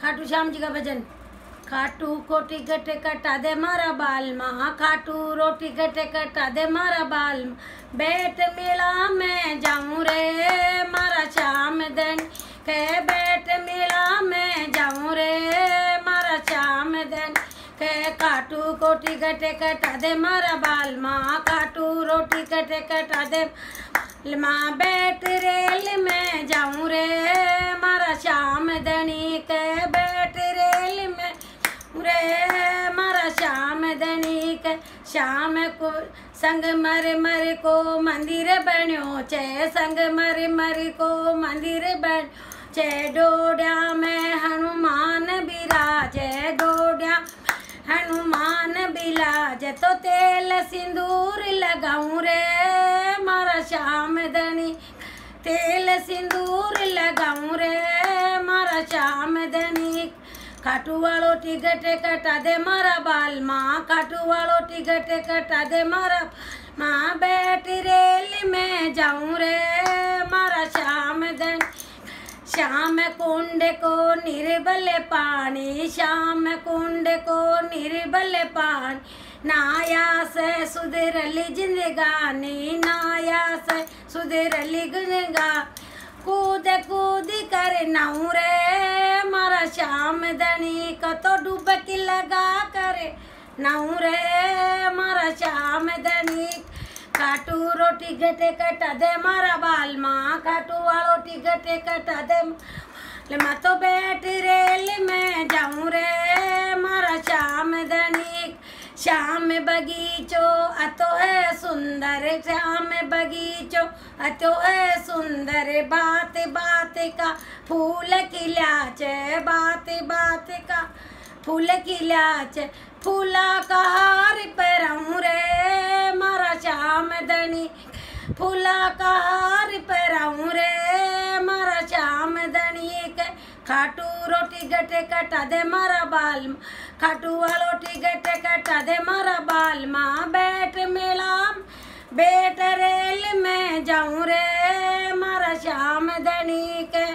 खाटू श्याम जी का भजन खाटू कोटी गटे कटा दे मारा बाल महा खाटू रोटी गटे कटा दे मारा बाल बैठ मिला मैं जाऊँ रे मारा श्याम दन के बैठ मिला मैं जाऊँ रे मारा श्याम दन के काटू कोटी गटे कटा दे मारा बाल महा काटू रोटी गटे कटा दे माँ बैठ रेल में जाऊँ मालिक श्याम को संग मर मर को मंदिर बनो चे संग मर मर को मंदिर बन चे डोड्या में हनुमान चे डोड्या हनुमान बिलाज तो तेल सिंदूर लगाऊं रे मारा श्याम धनी तेल सिंदूर लगाऊं रे मारा श्याम धनी वालो टिकटे कटा दे मारा बाल माँ वालो टिकटे कटा दे मारा माँ बैठ रेल में जाऊँ रे मारा शाम दिन शाम कुंड को निर्बल पानी श्याम कुंड को निर्बल पानी नाया से सुधरली जिंदगानी नाया से सुधरली गिंदगा कूद कूद कर नाऊ रे शाम शामदनी कतो डुबकी लगा कर नाऊ रे मारा शामदनी काटू रोटी गटे कटा दे मारा बाल माँ काटू रोटी गटे कटा दे ले मैं तो बैठ रेल में जाऊँ रे मारा शाम धनिक शाम बगीचो सुंदर श्याम बगीचो अचो ए सुंदर बात बात का फूल खिला च बात बात का फूल खिला च फूला का हार परऊँ रे मारा श्याम धनी फूला का हार परऊँ रे मारा श्याम धनी एक खाटू रोटी गटे कटा दे मारा बाल खाटू रोटी गटे कटा दे मारा बाल माँ बेट रेल में जाऊं रे मारा श्याम धनी के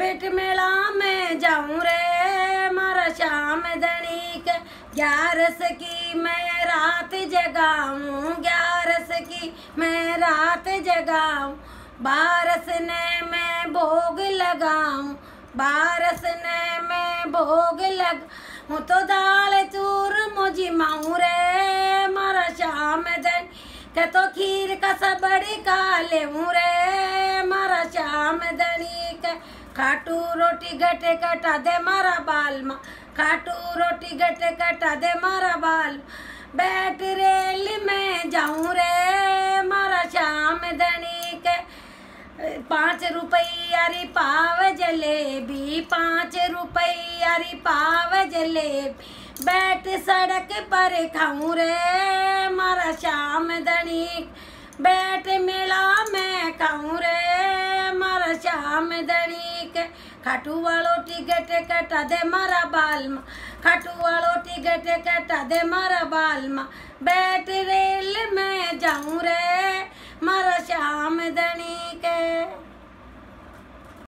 बेट मेला में जाऊं रे मारा श्याम धनी के ग्यारस की मैं रात जगाऊं ग्यारस की मैं रात जगाऊं बारस ने मैं भोग लगाऊं बारस ने मैं भोग लग तो दा के तो खीर कसा बड़ी काले मुरे मारा श्याम दनी के खाटू रोटी गटे कटा दे मारा बाल मा खाटू रोटी गटे कटा दे मारा बाल बैठ रेल में जाऊं रे मारा श्याम दनी के पाँच रुपयारी पाव जलेबी पाँच रुपयारी पाव जलेबी बैठ सड़क पर खाऊं रे मारा शाम दनी बैठ मेला में खाऊं रे मारा शाम धनी के खाटू वालो टिकट कटा दे मारा बालमा खाटू वालो टिकट कटा दे मारा बालमा मा बैठ रेल में जाऊं रे